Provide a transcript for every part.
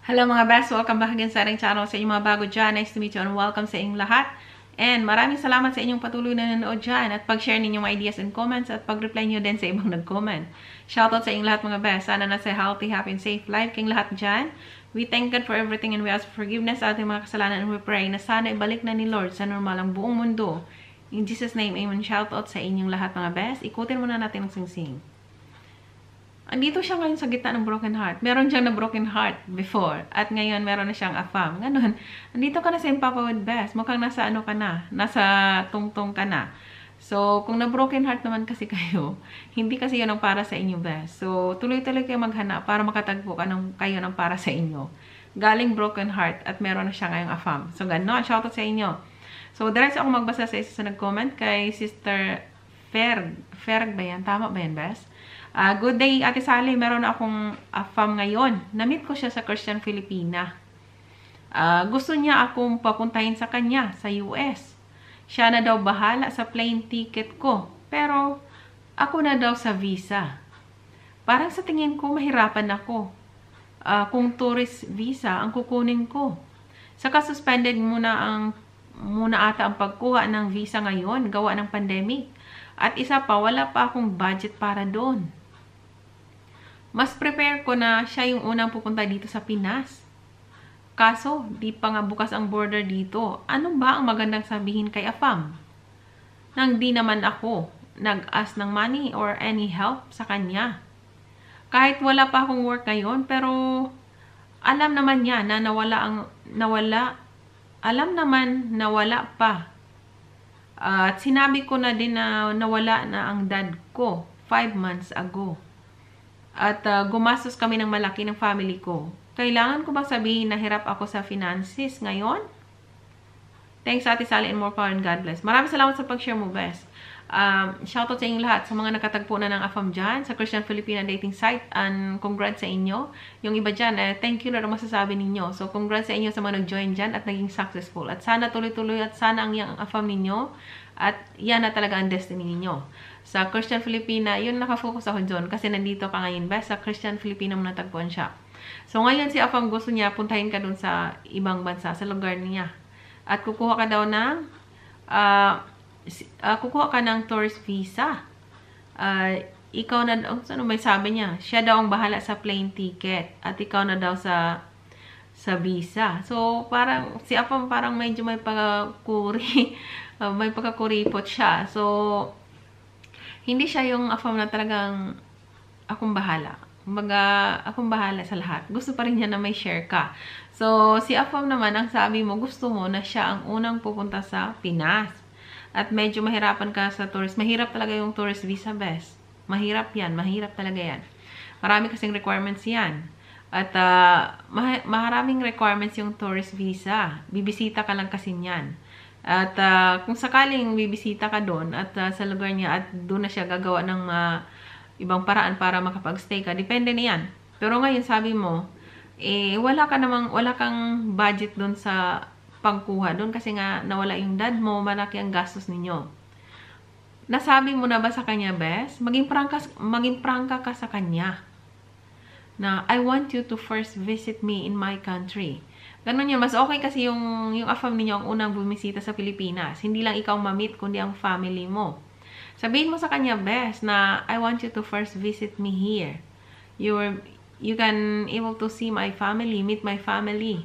Hello mga best! Welcome back again sa ating channel. Sa inyong mga bago dyan, nice to meet you and welcome sa inyong lahat. And maraming salamat sa inyong patuloy na nanood dyan at pag-share ninyong ideas and comments at pag-reply nyo din sa ibang nag-comment. Shoutout sa inyong lahat mga best. Sana nasa healthy, happy, and safe life kayong lahat dyan. We thank God for everything and we ask for forgiveness sa ating mga kasalanan and we pray na sana ibalik na ni Lord sa normal ang buong mundo. In Jesus' name, amen. Shoutout sa inyong lahat mga best. Ikutin muna natin ang singsing. -sing. Andito siya ngayon sa gitna ng broken heart. Meron siyang na broken heart before. At ngayon, meron na siyang afam. Ganun. Andito ka na sa empowered best. Mukhang nasa ano ka na. Nasa tungtong ka na. So, kung na-broken heart naman kasi kayo, hindi kasi yun ang para sa inyo best. So, tuloy-tuloy kayo maghanap para makatagpo ka ng, kayo ng para sa inyo. Galing broken heart at meron na siya ngayong afam. So, ganon. Shoutout sa inyo. So, direct ako magbasa sa isa sa nag-comment kay Sister Ferg. Ferg ba yan? Tama ba yan, best? Uh, good day, Ate Sally. Meron akong afam ah, ngayon. Namit ko siya sa Christian Filipina. Uh, gusto niya akong papuntahin sa kanya, sa US. Siya na daw bahala sa plane ticket ko. Pero, ako na daw sa visa. Parang sa tingin ko, mahirapan ako. Uh, kung tourist visa, ang kukunin ko. Saka suspended muna ang muna ata ang pagkuha ng visa ngayon, gawa ng pandemic. At isa pa, wala pa akong budget para doon. Mas prepare ko na siya yung unang pupunta dito sa Pinas. Kaso, di pa nga bukas ang border dito. Ano ba ang magandang sabihin kay Afam? Nang di naman ako nag-ask ng money or any help sa kanya. Kahit wala pa akong work ngayon, pero alam naman niya na nawala ang nawala alam naman nawala pa at sinabi ko na din na nawala na ang dad ko 5 months ago at uh, gumastos kami ng malaki ng family ko. Kailangan ko bang sabihin na hirap ako sa finances ngayon? Thanks, Ate Sally, and more power and God bless. Maraming salamat sa pag-share mo, best. Um, shout out sa inyong lahat, sa mga nakatagpo na ng AFAM dyan, sa Christian Filipina dating site, and congrats sa inyo. Yung iba dyan, eh, thank you na masasabi ninyo. So, congrats sa inyo sa mga nag-join dyan at naging successful. At sana tuloy-tuloy at sana ang, ang AFAM ninyo at yan na talaga ang destiny ninyo sa Christian Filipina, yun nakafocus ako doon kasi nandito pa ngayon ba sa Christian Filipina mo natagpuan siya. So ngayon si Afang gusto niya puntahin ka doon sa ibang bansa, sa lugar niya. At kukuha ka daw ng uh, uh, kukuha ka ng tourist visa. Uh, ikaw na daw, oh, ano may sabi niya? Siya daw ang bahala sa plane ticket at ikaw na daw sa sa visa. So, parang, si Apam parang medyo may pagkakuri, uh, may pagkakuripot siya. So, hindi siya yung affirm na talagang akong bahala. Kumbaga, akong bahala sa lahat. Gusto pa rin niya na may share ka. So, si Afam naman, ang sabi mo, gusto mo na siya ang unang pupunta sa Pinas. At medyo mahirapan ka sa tourist. Mahirap talaga yung tourist visa, best. Mahirap yan. Mahirap talaga yan. Marami kasing requirements yan. At uh, maraming requirements yung tourist visa. Bibisita ka lang kasi niyan. At uh, kung sakaling bibisita ka doon at uh, sa lugar niya at doon na siya gagawa ng uh, ibang paraan para makapag-stay ka, depende niyan. Pero ngayon sabi mo, eh wala ka namang wala kang budget doon sa pagkuha doon kasi nga nawala yung dad mo, malaki ang gastos ninyo. Nasabi mo na ba sa kanya, best? Maging prangka, maging prangka ka sa kanya na I want you to first visit me in my country. Ganun yun. Mas okay kasi yung, yung afam ninyo ang unang bumisita sa Pilipinas. Hindi lang ikaw mamit, kundi ang family mo. Sabihin mo sa kanya, best, na I want you to first visit me here. You're, you can able to see my family, meet my family.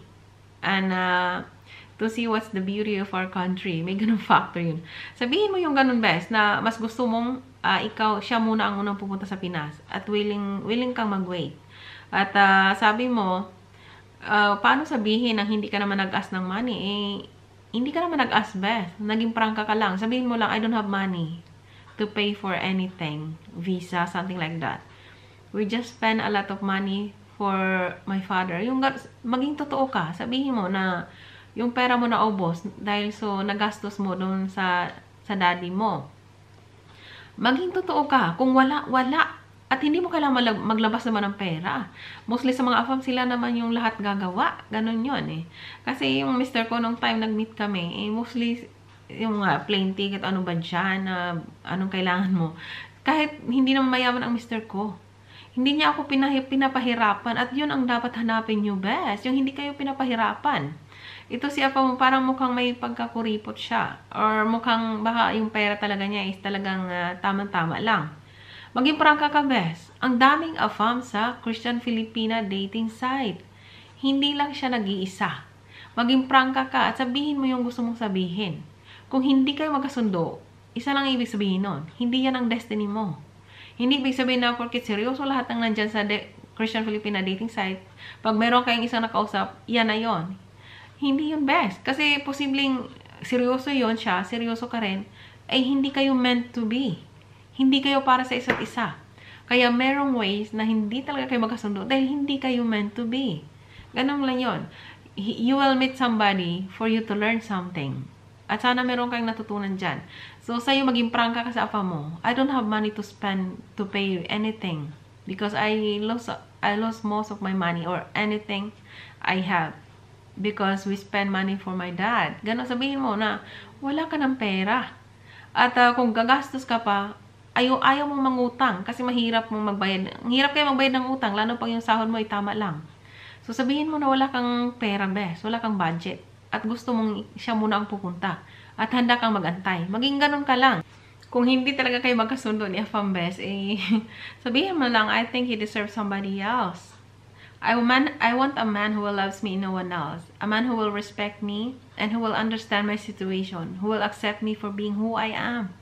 And uh, to see what's the beauty of our country. May ganun factor yun. Sabihin mo yung ganun, best, na mas gusto mong uh, ikaw, siya muna ang unang pupunta sa Pinas. At willing, willing kang mag-wait. At uh, sabi mo, uh, paano sabihin na hindi ka naman nag-ask ng money? Eh, hindi ka naman nag-ask, Beth. Naging prangka ka lang. Sabihin mo lang, I don't have money to pay for anything. Visa, something like that. We just spend a lot of money for my father. Yung maging totoo ka, sabihin mo na yung pera mo naubos dahil so nagastos mo doon sa sa daddy mo. Maging totoo ka. Kung wala, wala at hindi mo kailangan maglabas naman ng pera. Mostly sa mga afam, sila naman yung lahat gagawa. Ganon yon eh. Kasi yung mister ko, nung time nag-meet kami, eh, mostly yung uh, plane ticket, ano ba dyan, uh, anong kailangan mo. Kahit hindi naman mayaman ang mister ko. Hindi niya ako pinahip, pinapahirapan at yun ang dapat hanapin nyo best. Yung hindi kayo pinapahirapan. Ito si Apa mo, parang mukhang may pagkakuripot siya. Or mukhang baka yung pera talaga niya is talagang uh, tamang-tama lang. Maging prangka ka, bes. Ang daming afam sa Christian Filipina dating site. Hindi lang siya nag-iisa. Maging prangka ka at sabihin mo yung gusto mong sabihin. Kung hindi kayo magkasundo, isa lang ibig sabihin nun. Hindi yan ang destiny mo. Hindi ibig sabihin na porkit seryoso lahat ng nandyan sa Christian Filipina dating site, pag meron kayong isang nakausap, yan na yon. Hindi yun best. Kasi posibleng seryoso yon siya, seryoso ka rin, ay hindi kayo meant to be. Hindi kayo para sa isa't isa. Kaya merong ways na hindi talaga kayo magkasundo dahil hindi kayo meant to be. Ganun lang yon. You will meet somebody for you to learn something. At sana meron kang natutunan dyan. So, sa'yo maging prangka ka sa apa mo. I don't have money to spend to pay you anything. Because I lost, I lost most of my money or anything I have because we spend money for my dad. Ganon sabihin mo na wala ka ng pera. At uh, kung gagastos ka pa, ayaw, ayaw mong mangutang kasi mahirap mong magbayad. Ang hirap kayo magbayad ng utang, lalo pag yung sahod mo ay tama lang. So, sabihin mo na wala kang pera, bes. Wala kang budget. At gusto mong siya muna ang pupunta. At handa kang magantay. Maging ganun ka lang. Kung hindi talaga kayo magkasundo ni Afam, bes, eh, sabihin mo lang, I think he deserves somebody else. I, man, I want a man who loves me no one else. A man who will respect me and who will understand my situation. Who will accept me for being who I am.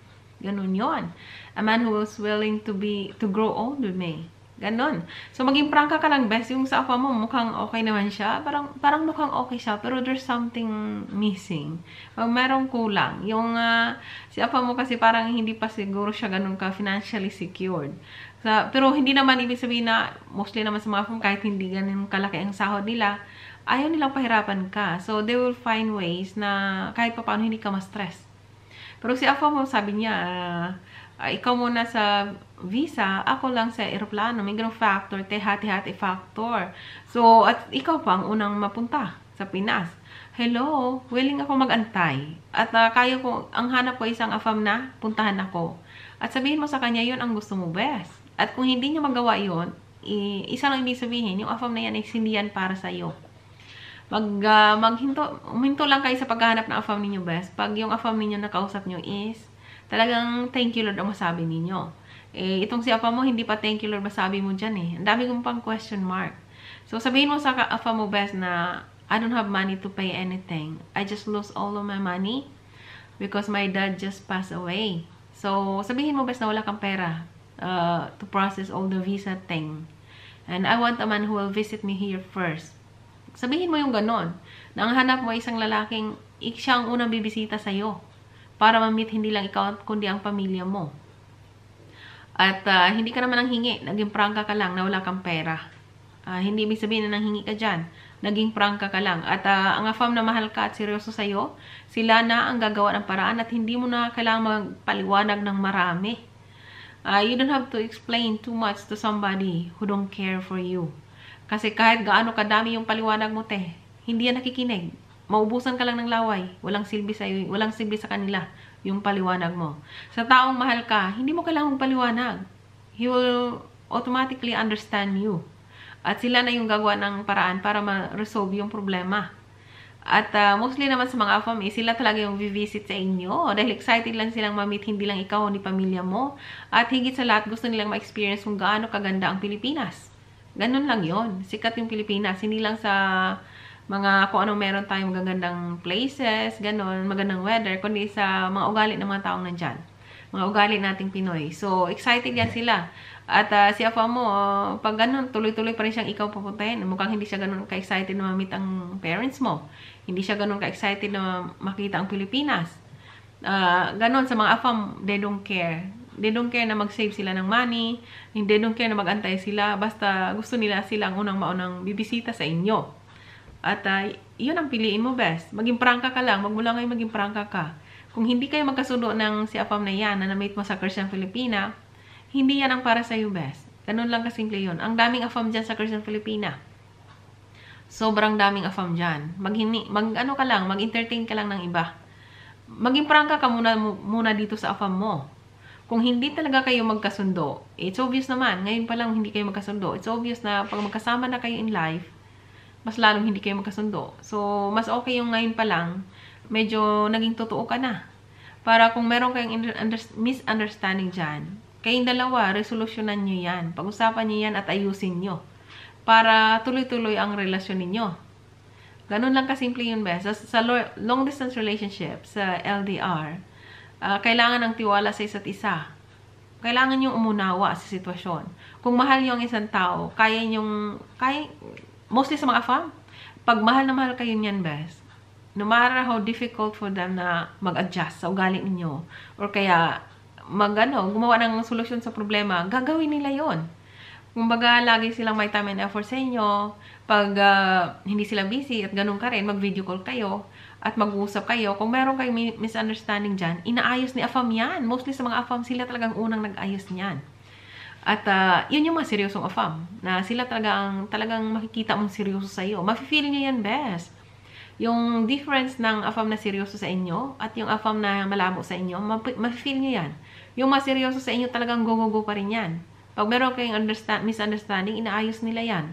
Ganun yon a man who was willing to be to grow old with me. Ganon. So, maging prangka ka lang, best. Yung sa afa mo, mukhang okay naman siya. Parang, parang mukhang okay siya, pero there's something missing. O, merong kulang. Yung uh, si afa mo kasi parang hindi pa siguro siya ganun ka financially secured. Sa, pero hindi naman ibig sabihin na, mostly naman sa mga fam, kahit hindi ganun kalaki ang sahod nila, ayaw nilang pahirapan ka. So, they will find ways na kahit pa paano hindi ka ma-stress. Pero si afa mo, sabi niya, uh, uh, ikaw muna sa visa, ako lang sa eroplano. May ganun factor, te hati-hati factor. So, at ikaw pa ang unang mapunta sa Pinas. Hello, willing ako magantay. At uh, kaya ko, ang hanap ko isang afam na, puntahan ako. At sabihin mo sa kanya, yun ang gusto mo best. At kung hindi niya magawa yun, isa lang ibig sabihin, yung afam na yan ay hindi yan para sa'yo mag, uh, maghinto, huminto lang kayo sa paghahanap ng afam ninyo best. Pag yung afam ninyo kausap nyo is Talagang thank you Lord ang masabi ninyo. Eh, itong si Apa mo, hindi pa thank you Lord masabi mo dyan eh. Ang dami kong pang question mark. So, sabihin mo sa Apa mo best na I don't have money to pay anything. I just lost all of my money because my dad just passed away. So, sabihin mo best na wala kang pera uh, to process all the visa thing. And I want a man who will visit me here first. Sabihin mo yung ganon. Na ang hanap mo isang lalaking, siyang unang bibisita sa'yo para ma-meet hindi lang ikaw kundi ang pamilya mo. At uh, hindi ka naman ang hingi, naging prangka ka lang na wala kang pera. Uh, hindi ibig sabihin na nang hingi ka dyan, naging prangka ka lang. At uh, ang afam na mahal ka at seryoso sa'yo, sila na ang gagawa ng paraan at hindi mo na kailangang magpaliwanag ng marami. Uh, you don't have to explain too much to somebody who don't care for you. Kasi kahit gaano kadami yung paliwanag mo, te, hindi yan nakikinig. Maubusan ka lang ng laway. Walang silbi sa iyo, walang silbi sa kanila yung paliwanag mo. Sa taong mahal ka, hindi mo kailangang paliwanag. He will automatically understand you. At sila na yung gagawa ng paraan para ma-resolve yung problema. At uh, mostly naman sa mga AFAM, eh, sila talaga yung vivisit sa inyo dahil excited lang silang ma-meet, hindi lang ikaw o ni pamilya mo. At higit sa lahat, gusto nilang ma-experience kung gaano kaganda ang Pilipinas. Ganun lang yon Sikat yung Pilipinas, hindi lang sa mga kung anong meron tayong magagandang places, ganun, magandang weather, kundi sa mga ugali ng mga taong nandyan. Mga ugali nating Pinoy. So, excited yan sila. At uh, si Afa mo, pag ganun, tuloy-tuloy pa rin siyang ikaw papuntahin. Mukhang hindi siya ganun ka-excited na mamit ang parents mo. Hindi siya ganun ka-excited na makita ang Pilipinas. Uh, ah, ganun, sa mga afam, they don't care. They don't care na mag-save sila ng money. Hindi don't care na mag-antay sila. Basta gusto nila sila ang unang maunang bibisita sa inyo. At uh, yun ang piliin mo best. Maging prangka ka lang. Magmula ngayon maging prangka ka. Kung hindi kayo magkasundo ng si Afam na yan, na na-meet mo sa Christian Filipina, hindi yan ang para sa iyo best. Ganun lang kasimple yun. Ang daming Afam dyan sa Christian Filipina. Sobrang daming Afam dyan. Maghini, mag, ano ka lang, mag-entertain ka lang ng iba. Maging prangka ka muna, muna dito sa Afam mo. Kung hindi talaga kayo magkasundo, it's obvious naman, ngayon pa lang hindi kayo magkasundo, it's obvious na pag magkasama na kayo in life, mas lalong hindi kayo magkasundo. So, mas okay yung ngayon pa lang, medyo naging totoo ka na. Para kung meron kayong misunderstanding dyan, kayong dalawa, resolusyonan nyo yan. Pag-usapan nyo yan at ayusin nyo. Para tuloy-tuloy ang relasyon ninyo. Ganun lang kasimple yun, Bes. Sa, long distance relationship, sa LDR, uh, ah, kailangan ng tiwala sa isa't isa. Kailangan yung umunawa sa sitwasyon. Kung mahal ang isang tao, kaya yung kaya, mostly sa mga fam, pag mahal na mahal kayo niyan, best, no matter how difficult for them na mag-adjust sa ugali ninyo, or kaya mag, ano, gumawa ng solusyon sa problema, gagawin nila yon Kumbaga, lagi silang may time and effort sa inyo. Pag uh, hindi sila busy at ganun ka rin, mag-video call kayo at mag-uusap kayo. Kung meron kayong misunderstanding dyan, inaayos ni AFAM yan. Mostly sa mga AFAM, sila talagang unang nag-ayos niyan. At uh, yun yung mga seryosong afam, na sila talaga ang, talagang makikita mong seryoso sa iyo. Mafe-feel niyo yan best. Yung difference ng afam na seryoso sa inyo at yung afam na malamo sa inyo, mafe-feel niyo yan. Yung mga seryoso sa inyo talagang go-go-go pa rin yan. Pag meron kayong understand, misunderstanding, inaayos nila yan.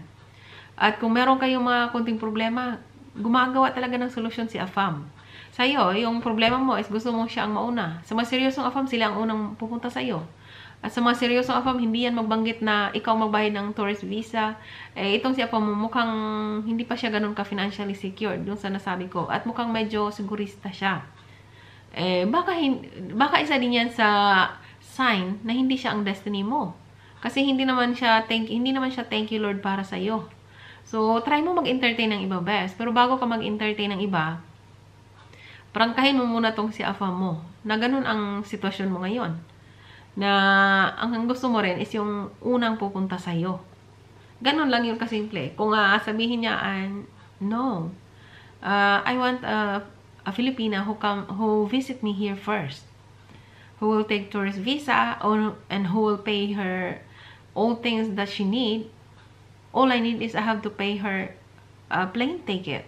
At kung meron kayong mga kunting problema, gumagawa talaga ng solusyon si afam. Sa iyo, yung problema mo is gusto mo siya ang mauna. Sa mga seryosong afam, sila ang unang pupunta sa iyo. At sa mga seryosong afam, hindi yan magbanggit na ikaw magbahay ng tourist visa. Eh, itong si afam, mukhang hindi pa siya ganun ka-financially secured, dun sa nasabi ko. At mukhang medyo sigurista siya. Eh, baka, baka isa din yan sa sign na hindi siya ang destiny mo. Kasi hindi naman siya thank hindi naman siya thank you Lord para sa iyo. So try mo mag-entertain ng iba best, pero bago ka mag-entertain ng iba, prangkahin mo muna tong si afa mo. Na ganun ang sitwasyon mo ngayon na ang gusto mo rin is yung unang pupunta sa iyo. Ganun lang yun kasimple. Kung uh, sabihin niya, an, ah, no, uh, I want a, a Filipina who, come, who visit me here first, who will take tourist visa or, and who will pay her all things that she need. All I need is I have to pay her a plane ticket.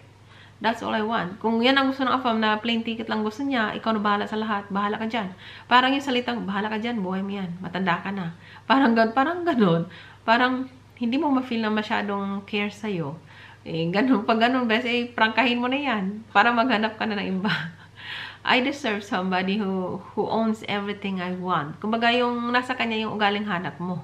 That's all I want. Kung yan ang gusto ng AFAM na plain ticket lang gusto niya, ikaw na bahala sa lahat, bahala ka dyan. Parang yung salitang, bahala ka dyan, buhay mo yan, matanda ka na. Parang, gan parang ganun. Parang hindi mo ma-feel na masyadong care sa'yo. Eh, ganun. Pag ganun, best, eh, prangkahin mo na yan para maghanap ka na ng iba. I deserve somebody who who owns everything I want. Kumbaga yung nasa kanya yung ugaling hanap mo.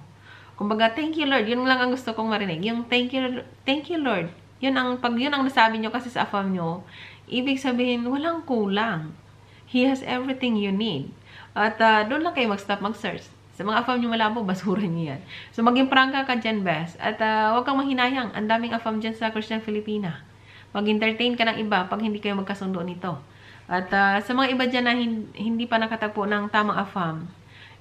Kumbaga, thank you Lord. Yun lang ang gusto kong marinig. Yung thank you, thank you Lord yun ang, pag yun ang nasabi nyo kasi sa afam nyo, ibig sabihin, walang kulang. He has everything you need. At uh, doon lang kayo mag-stop mag-search. Sa mga afam nyo malabo, basura nyo yan. So, maging prangka ka dyan, best. At uh, huwag kang mahinayang. Ang daming afam dyan sa Christian Filipina. Mag-entertain ka ng iba pag hindi kayo magkasundo nito. At uh, sa mga iba dyan na hin hindi pa nakatagpo ng tamang afam,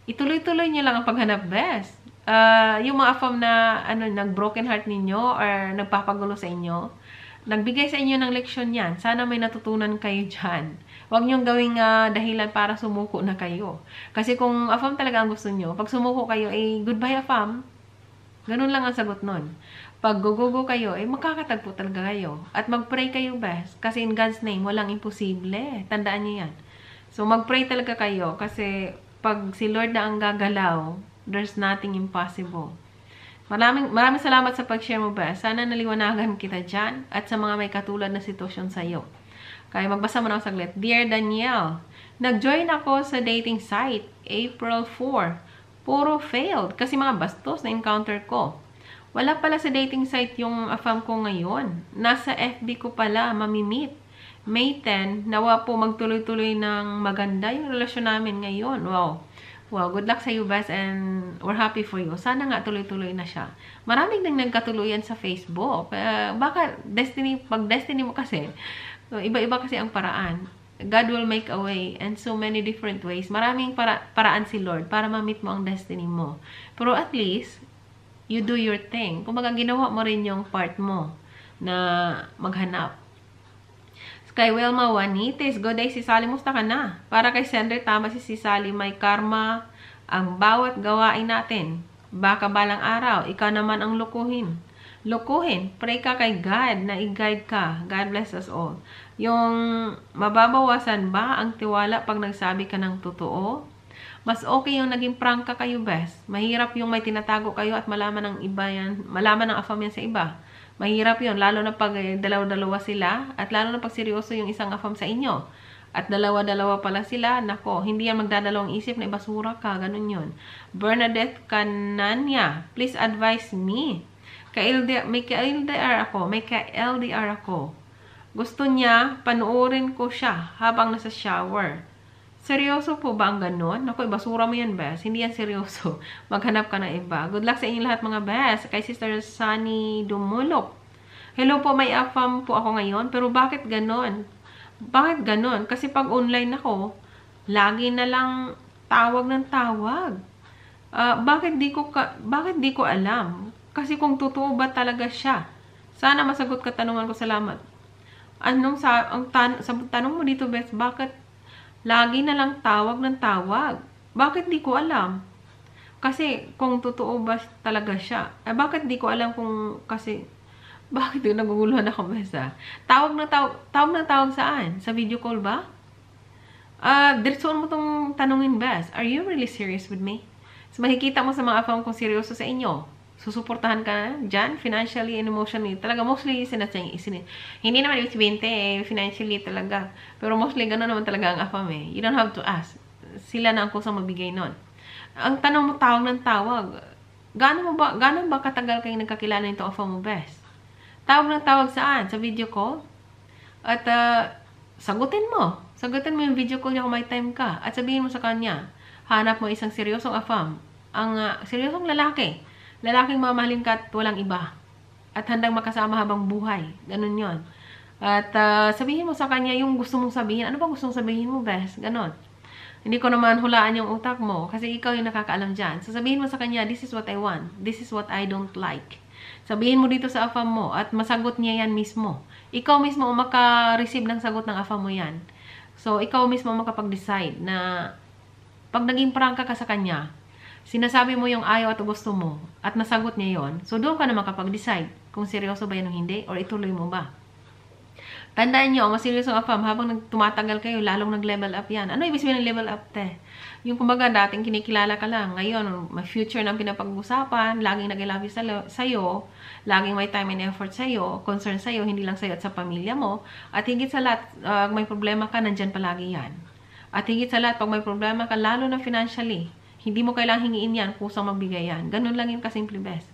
ituloy-tuloy nyo lang ang paghanap, best uh, yung mga fam na ano, nag-broken heart ninyo or nagpapagulo sa inyo, nagbigay sa inyo ng leksyon yan. Sana may natutunan kayo dyan. Huwag niyong gawing uh, dahilan para sumuko na kayo. Kasi kung affirm talaga ang gusto niyo, pag sumuko kayo, eh, goodbye affirm Ganun lang ang sagot nun. Pag gugugo kayo, eh, makakatagpo talaga kayo. At magpray kayo best. Kasi in God's name, walang imposible. Tandaan niyo yan. So, magpray talaga kayo. Kasi pag si Lord na ang gagalaw, There's nothing impossible. Maraming, maraming salamat sa pag-share mo, ba. Sana naliwanagan kita dyan at sa mga may katulad na sitwasyon sa iyo. Kaya magbasa mo na ako saglit. Dear Danielle, nag-join ako sa dating site April 4. Puro failed kasi mga bastos na encounter ko. Wala pala sa dating site yung afam ko ngayon. Nasa FB ko pala mamimit. May 10, nawa po magtuloy-tuloy ng maganda yung relasyon namin ngayon. Wow, Wow, good luck sa you, Bas, and we're happy for you. Sana nga tuloy-tuloy na siya. Maraming nang nagkatuluyan sa Facebook. Uh, baka destiny, pag destiny mo kasi, uh, iba-iba kasi ang paraan. God will make a way and so many different ways. Maraming para, paraan si Lord para ma-meet mo ang destiny mo. Pero at least, you do your thing. Kung ginawa mo rin yung part mo na maghanap Kay Wilma Juanites, day si Sally, musta ka na? Para kay Sender, tama si si Sally, may karma ang bawat gawain natin. Baka balang araw, ikaw naman ang lukuhin. Lukuhin, pray ka kay God na i-guide ka. God bless us all. Yung mababawasan ba ang tiwala pag nagsabi ka ng totoo? Mas okay yung naging prank ka kayo, best. Mahirap yung may tinatago kayo at malaman ng iba yan, malaman ng afam yan sa iba. Mahirap yon lalo na pag eh, dalawa-dalawa sila, at lalo na pag seryoso yung isang afam sa inyo. At dalawa-dalawa pala sila, nako, hindi yan magdadalawang isip na ibasura ka, ganun yon Bernadette Kananya, please advise me. Ka-LDR, may ka-LDR ako, may ka-LDR ako. Gusto niya, panuorin ko siya habang nasa shower. Seryoso po ba ang ganun? Naku, basura mo yan, best. Hindi yan seryoso. Maghanap ka ng iba. Good luck sa inyo lahat, mga best. Kay Sister Sunny Dumulok. Hello po, may afam po ako ngayon. Pero bakit ganun? Bakit ganun? Kasi pag online ako, lagi na lang tawag ng tawag. Uh, bakit di ko ka, bakit di ko alam? Kasi kung totoo ba talaga siya? Sana masagot ka tanungan ko. Salamat. Anong sa ang tan, sa tanong mo dito, Beth, bakit Lagi na lang tawag ng tawag. Bakit di ko alam? Kasi kung totoo ba talaga siya, eh bakit di ko alam kung kasi bakit yung naguguluhan ako mesa? Tawag na tawag, tawag na tawag saan? Sa video call ba? Ah, uh, diretsoon mo tong tanungin, Bas. Are you really serious with me? So, makikita mo sa mga phone kung seryoso sa inyo susuportahan ka dyan, financially and emotionally. Talaga, mostly, sinasayang isin. Hindi naman ibig sabihin, eh, financially talaga. Pero mostly, gano'n naman talaga ang AFAM eh. You don't have to ask. Sila na ang kusang magbigay nun. Ang tanong mo, tawag ng tawag. Gano'n ba, gano'n ba katagal kayong nagkakilala nito AFAM mo best? Tawag ng tawag saan? Sa video ko? At, uh, sagutin mo. Sagutin mo yung video ko niya kung may time ka. At sabihin mo sa kanya, hanap mo isang seryosong AFAM. Ang uh, seryosong lalaki Lalaking mamahalin ka at walang iba. At handang makasama habang buhay. Ganun yon. At uh, sabihin mo sa kanya yung gusto mong sabihin. Ano ba gusto mong sabihin mo, best? Ganon. Hindi ko naman hulaan yung utak mo kasi ikaw yung nakakaalam dyan. So sabihin mo sa kanya, this is what I want. This is what I don't like. Sabihin mo dito sa afa mo at masagot niya yan mismo. Ikaw mismo ang makareceive ng sagot ng afa mo yan. So ikaw mismo ang makapag-decide na pag naging prangka ka sa kanya, sinasabi mo yung ayaw at gusto mo, at nasagot niya yon, so doon ka na makapag-decide kung seryoso ba yan o hindi, or ituloy mo ba. Tandaan niyo, mas seryoso ka fam, habang tumatagal kayo, lalong nag-level up yan. Ano ibig sabihin ng level up, te? Yung kumbaga, dating kinikilala ka lang, ngayon, may future na pinapag-usapan, laging nag-love you sa'yo, laging may time and effort sa'yo, concern sa'yo, hindi lang sa'yo at sa pamilya mo, at higit sa lahat, uh, may problema ka, nandyan palagi yan. At higit sa lahat, pag may problema ka, lalo na financially, hindi mo kailangang hingiin yan, kusang magbigay yan. Ganun lang yung kasimple best.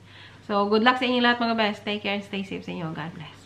So, good luck sa inyo lahat mga best. Take care and stay safe sa inyo. God bless.